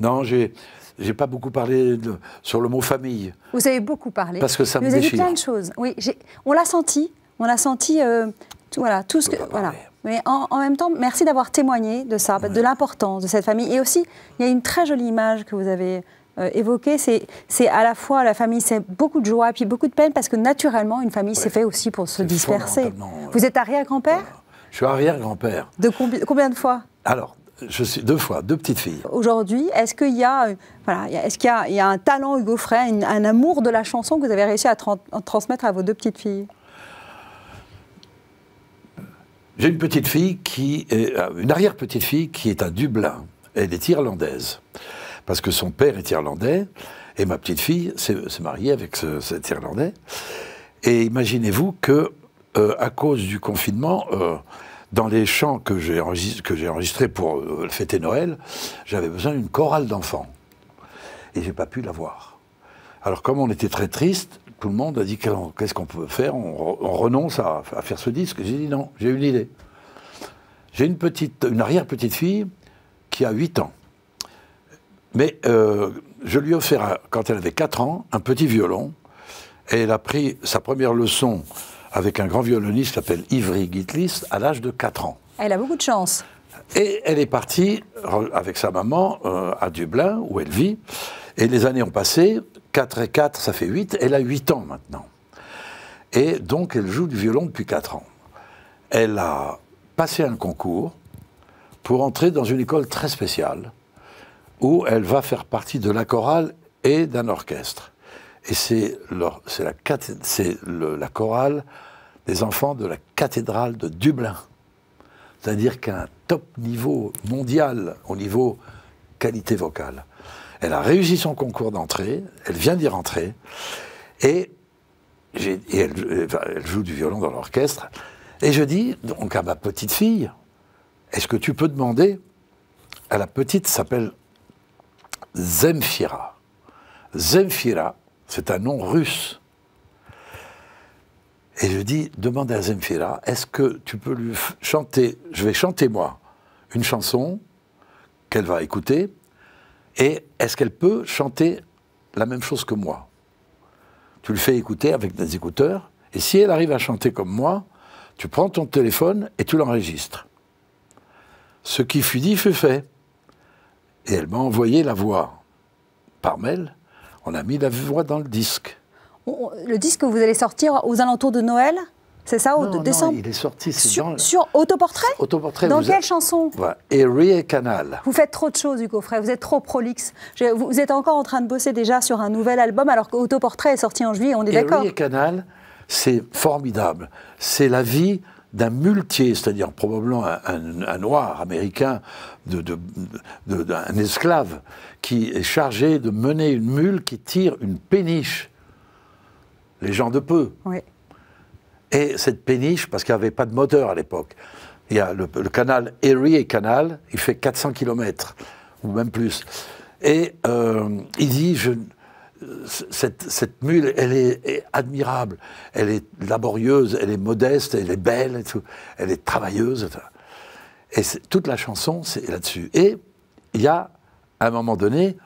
Non, j'ai. J'ai pas beaucoup parlé sur le mot famille. Vous avez beaucoup parlé. Parce que ça me déchire. Vous avez dit plein de choses. Oui, on l'a senti. On l'a senti. Euh, tout, voilà, tout ce que. Voilà. Mais en, même temps, merci d'avoir témoigné de ça, de l'importance de cette famille. Et aussi, il y a une très jolie image que vous avez Évoquer, euh, évoqué, c'est à la fois la famille, c'est beaucoup de joie, et puis beaucoup de peine, parce que naturellement, une famille s'est fait aussi pour se disperser. Vous êtes arrière-grand-père Je suis arrière-grand-père. De combien de fois Alors, je suis deux fois, deux petites filles. Aujourd'hui, est-ce qu'il y a, euh, voilà, est-ce qu'il y, a un talent Hugo Frey, un, amour de la chanson que vous avez réussi à transmettre à vos deux petites filles J'ai une petite fille qui est euh, une arrière-petite fille qui est à Dublin. Elle est irlandaise parce que son père est irlandais, et ma petite-fille s'est mariée avec cet irlandais. Et imaginez-vous que, euh, à cause du confinement, euh, dans les chants que j'ai enregistrés enregistré pour euh, fêter Noël, j'avais besoin d'une chorale d'enfants. Et j'ai pas pu l'avoir. Alors, comme on était très triste, tout le monde a dit qu'est-ce qu'on peut faire on, renonce à, faire ce disque. J'ai dit non, j'ai une idée. J'ai une petite, une arrière-petite fille qui a 8 ans. Mais euh, je lui ai offert, euh, quand elle avait 4 ans, un petit violon. Et elle a pris sa première leçon avec un grand violoniste qui s'appelle Ivry Gitlis à l'âge de 4 ans. Elle a beaucoup de chance. Et elle est partie avec sa maman euh, à Dublin, où elle vit. Et les années ont passé. 4 et 4, ça fait 8. Elle a 8 ans maintenant. Et donc, elle joue du violon depuis 4 ans. Elle a passé un concours pour entrer dans une école très spéciale où elle va faire partie de la chorale et d'un orchestre. Et c'est la, chorale des enfants de la cathédrale de Dublin. C'est-à-dire qu'un top niveau mondial au niveau qualité vocale. Elle a réussi son concours d'entrée, elle vient d'y rentrer, et, elle, euh, elle, joue du violon dans l'orchestre. Et je dis donc à ma petite fille, est-ce que tu peux demander à la petite s'appelle Zemfira. Zemfira, c'est un nom russe. Et je dis, demande à Zemfira, est-ce que tu peux lui chanter, je vais chanter moi, une chanson qu'elle va écouter, et est-ce qu'elle peut chanter la même chose que moi Tu le fais écouter avec des écouteurs, et si elle arrive à chanter comme moi, tu prends ton téléphone et tu l'enregistres. Ce qui fut dit fut fait. Et elle m'a envoyé la voix par mail. On a mis la voix dans le disque. Le disque que vous allez sortir aux alentours de Noël c'est ça, au de décembre non, il est sorti. sur, Autoportrait Autoportrait. Dans quelle chanson Et Canal. Vous faites trop de choses, Hugo Frey. Vous êtes trop prolixe. vous êtes encore en train de bosser déjà sur un nouvel album, alors qu'Autoportrait est sorti en juillet, on est d'accord. Canal, c'est formidable. C'est la vie d'un muletier, c'est-à-dire probablement un, noir américain, de, esclave, qui est chargé de mener une mule qui tire une péniche. Les gens de peu. Et cette péniche, parce qu'il n'y avait pas de moteur à l'époque, il y a le, canal Erie et Canal, il fait 400 km, ou même plus. Et euh, il dit, je, cette, mule, elle est, admirable, elle est laborieuse, elle est modeste, elle est belle, elle est travailleuse. Et, toute la chanson, c'est là-dessus. Et il y a un moment donné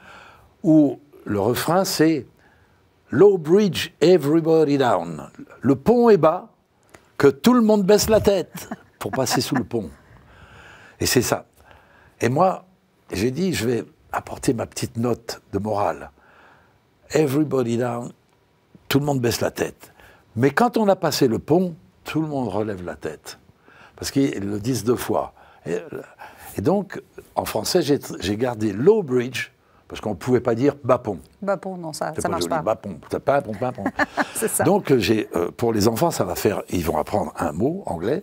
où le refrain, c'est Low bridge everybody down. Le pont est bas, que tout le monde baisse la tête pour passer sous le pont. Et c'est ça. Et moi, j'ai dit, je vais apporter ma petite note de morale everybody down, tout le monde baisse la tête. Mais quand on a passé le pont, tout le monde relève la tête. Parce qu'ils le disent deux fois. Et, donc, en français, j'ai gardé low bridge, parce qu'on ne pouvait pas dire bas pont. Bas pont, non, ça ne marche pas. Bas pont, pas pont, bas pont. ça. Donc, euh, euh, pour les enfants, ça va faire, ils vont apprendre un mot anglais.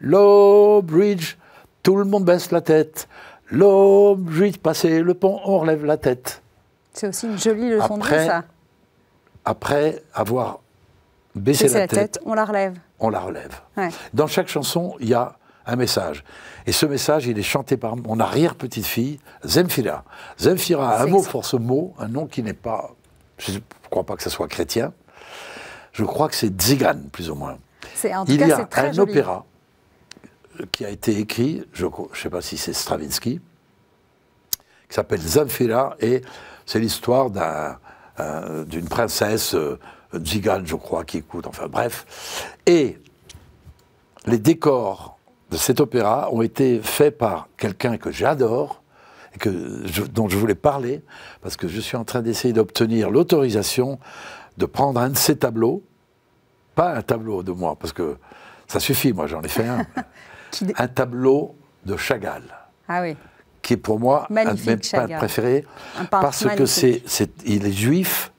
Low bridge, tout le monde baisse la tête. Low bridge, passer le pont, on relève la tête. C'est aussi une jolie leçon de ça. Après avoir baissé la, tête, on la relève. On la relève. Dans chaque chanson, il y a un message. Et ce message, il est chanté par mon arrière-petite-fille, Zemfira. Zemfira un mot pour ce mot, un nom qui n'est pas... Je ne crois pas que ce soit chrétien. Je crois que c'est Zigane, plus ou moins. En tout il y a un opéra qui a été écrit, je ne sais pas si c'est Stravinsky, qui s'appelle Zemfira, et c'est l'histoire euh, d'une princesse, euh, je crois, qui écoute, enfin bref. Et les décors de cet opéra ont été faits par quelqu'un que j'adore, dont je voulais parler, parce que je suis en train d'essayer d'obtenir l'autorisation de prendre un de ses tableaux, pas un tableau de moi, parce que ça suffit, moi j'en ai fait un, un tableau de Chagall. Ah oui qui est pour moi un de mes peintres préférés, parce que c'est, il est juif,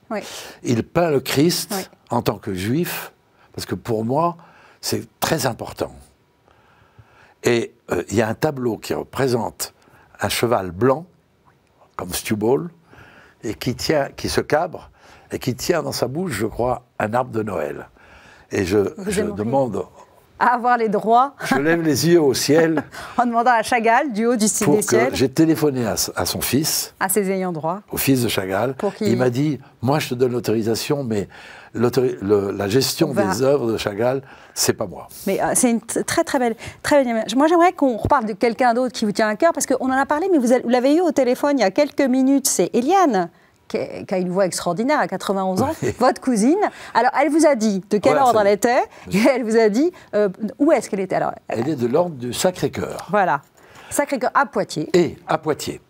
il peint le Christ en tant que juif, parce que pour moi, c'est très important. Et euh, il y a un tableau qui représente un cheval blanc, comme Stubble, et qui, tient, qui se cabre, et qui tient dans sa bouche, je crois, un arbre de Noël. Et je demande à avoir les droits. Je lève les yeux au ciel. en demandant à Chagall, du haut du ciel J'ai téléphoné à, à, son fils. À ses ayants droit. Au fils de Chagall. Pour il, m'a dit, moi je te donne l'autorisation, mais la gestion des œuvres de Chagall, c'est pas moi. Mais euh, c'est une très très belle, très belle image. Moi j'aimerais qu'on reparle de quelqu'un d'autre qui vous tient à cœur, parce qu'on en a parlé, mais vous l'avez eu au téléphone il y a quelques minutes, c'est Eliane qui a une voix extraordinaire à 91 ans, votre cousine. Alors, elle vous a dit de quel ordre elle était, et elle vous a dit euh, où est-ce qu'elle était. Alors, elle est de l'ordre du Sacré-Cœur. Voilà. Sacré-Cœur à Poitiers. Et à Poitiers.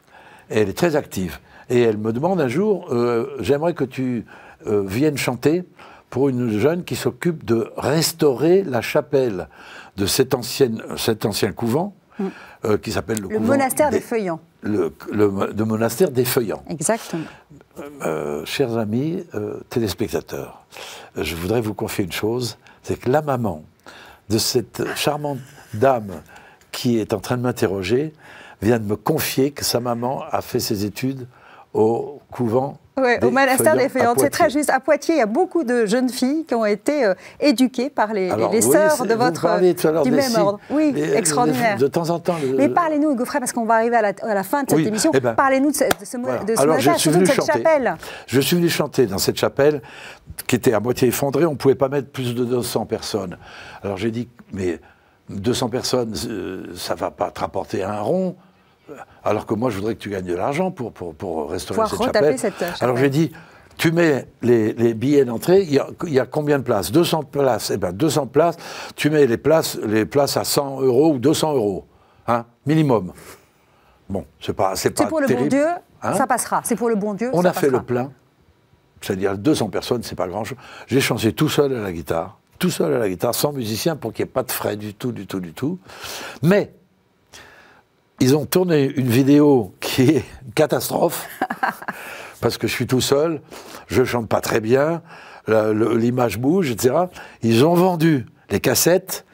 elle est très active. Et elle me demande un jour, euh, j'aimerais que tu euh, viennes chanter pour une jeune qui s'occupe de restaurer la chapelle de cet, ancienne, cet ancien couvent. Mm. qui s'appelle le, le monastère des, des Feuillants le, monastère des Feuillants. Exactement. Euh, euh, chers amis euh, téléspectateurs, je voudrais vous confier une chose, c'est que la maman de cette charmante dame qui est en train de m'interroger vient de me confier que sa maman a fait ses études au couvent Ouais, au monastère des Feuillantes, C'est très juste. À Poitiers, il y a beaucoup de jeunes filles qui ont été euh, éduquées par les, les sœurs de votre du même ordre. Oui, euh, extraordinaire. de temps en temps. Mais parlez-nous, Geoffrey, parce qu'on va arriver à la, à la fin de cette émission. Eh ben. parlez-nous de ce, de de surtout de cette chapelle. Je suis venu chanter dans cette chapelle qui était à moitié effondrée. On ne pouvait pas mettre plus de 200 personnes. Alors j'ai dit, mais 200 personnes, euh, ça ne va pas te rapporter un rond alors que moi, je voudrais que tu gagnes de l'argent pour, pour, pour restaurer cette chapelle. Alors j'ai dit, tu mets les, billets d'entrée, il y, a combien de places 200 places, eh ben 200 places, tu mets les places, les places à 100 euros ou 200 euros, hein, minimum. Bon, c'est pas C'est pour le bon Dieu, hein. ça passera, c'est pour le bon Dieu, On a fait le plein, c'est-à-dire 200 personnes, c'est pas grand-chose. J'ai chanté tout seul à la guitare, tout seul à la guitare, sans musicien, pour qu'il n'y ait pas de frais du tout, du tout, du tout. Mais ils ont tourné une vidéo qui est une catastrophe, parce que je suis tout seul, je chante pas très bien, l'image bouge, etc. Ils ont vendu les cassettes,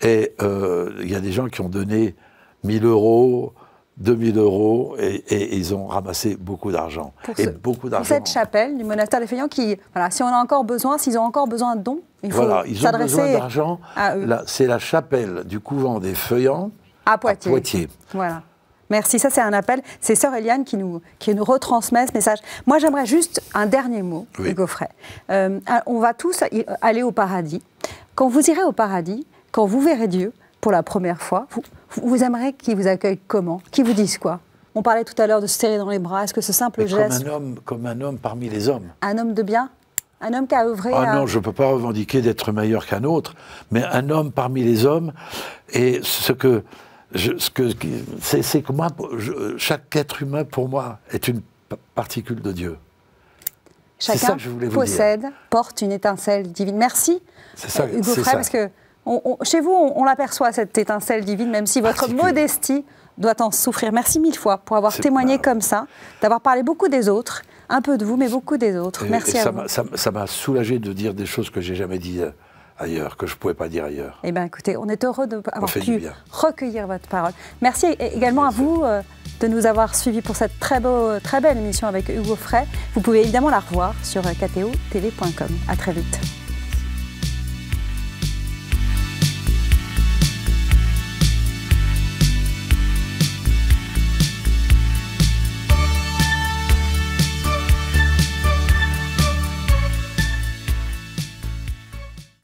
et euh, il y a des gens qui ont donné 1000 euros, 2000 euros et, ils ont ramassé beaucoup d'argent. Et beaucoup d'argent. Cette chapelle du monastère des Feuillants, qui, voilà, si on a encore besoin, s'ils ont encore besoin de dons, il faut voilà, ils ont besoin C'est la chapelle du couvent des Feuillants à Poitiers. Voilà. Merci, ça c'est un appel. C'est Sœur Eliane qui nous, qui nous retransmet ce message. Moi j'aimerais juste un dernier mot, oui. Hugo euh, on va tous aller au paradis. Quand vous irez au paradis, quand vous verrez Dieu pour la première fois, vous, vous aimerez qu'il vous accueille comment Qu'il vous dise quoi On parlait tout à l'heure de se serrer dans les bras. Est-ce que ce simple geste. Comme un, homme, comme un homme parmi les hommes. Un homme de bien un homme qui a œuvré. Ah non, je ne peux pas revendiquer d'être meilleur qu'un autre, mais un homme parmi les hommes, et ce que ce que, c'est, que moi, chaque être humain, pour moi, est une particule de Dieu. Chacun possède, porte une étincelle divine. Merci, ça, euh, Hugo ça. parce que chez vous, on, l'aperçoit, cette étincelle divine, même si votre modestie doit en souffrir. Merci mille fois pour avoir témoigné comme ça, d'avoir parlé beaucoup des autres, un peu de vous, mais beaucoup des autres. Merci à ça vous. Ça m'a soulagé de dire des choses que j'ai jamais dites. Euh, ailleurs, que je ne pouvais pas dire ailleurs. Eh bien, écoutez, on est heureux d'avoir pu recueillir votre parole. Merci également à vous euh, de nous avoir suivis pour cette très, beau, euh, très belle émission avec Hugo Fray. Vous pouvez évidemment la revoir sur euh, kto.tv.com. À très vite.